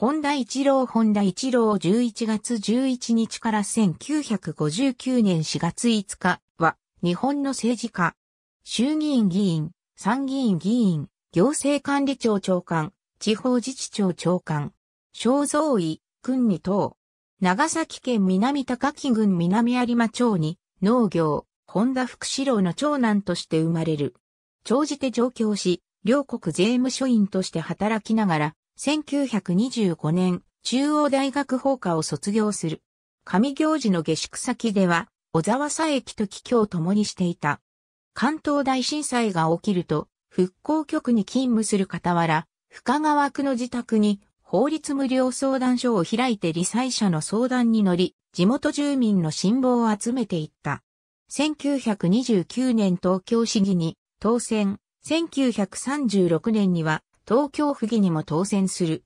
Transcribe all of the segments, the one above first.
本田一郎本田一郎11月11日から1959年4月5日は日本の政治家、衆議院議員、参議院議員、行政管理庁長官、地方自治庁長官、肖像医、君に等、長崎県南高木郡南有馬町に農業、本田福士郎の長男として生まれる。長じで上京し、両国税務署員として働きながら、1925年、中央大学法科を卒業する。上行事の下宿先では、小沢佐駅と帰郷を共にしていた。関東大震災が起きると、復興局に勤務する傍ら、深川区の自宅に法律無料相談所を開いて理災者の相談に乗り、地元住民の信望を集めていった。1929年東京市議に当選、1936年には東京府議にも当選する。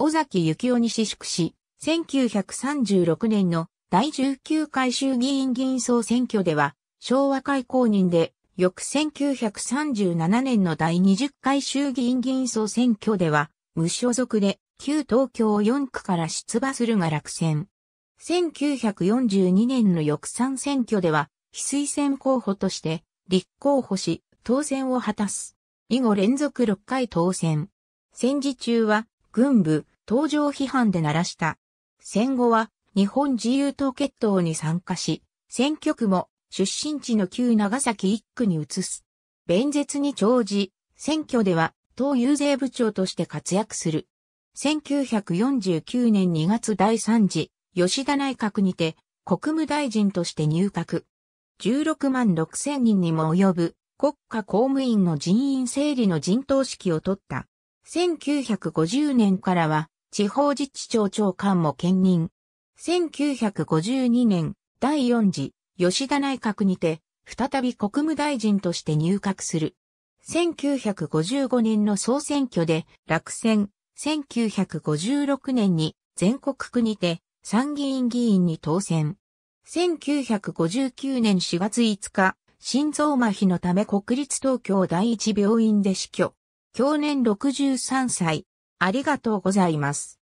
尾崎幸雄に私宿し、1936年の第19回衆議院議員総選挙では、昭和会公認で、翌1937年の第20回衆議院議員総選挙では、無所属で、旧東京4区から出馬するが落選。1942年の翌3選挙では、非推薦候補として、立候補し、当選を果たす。以後連続6回当選。戦時中は軍部、登場批判で鳴らした。戦後は日本自由党決闘に参加し、選挙区も出身地の旧長崎一区に移す。弁舌に長じ、選挙では党遊説部長として活躍する。1949年2月第3次、吉田内閣にて国務大臣として入閣。16万6千人にも及ぶ国家公務員の人員整理の陣頭指揮を取った。1950年からは、地方自治庁長官も兼任。1952年、第4次、吉田内閣にて、再び国務大臣として入閣する。1955年の総選挙で落選、1956年に全国区にて参議院議員に当選。1959年4月5日、心臓麻痺のため国立東京第一病院で死去。去年63歳。ありがとうございます。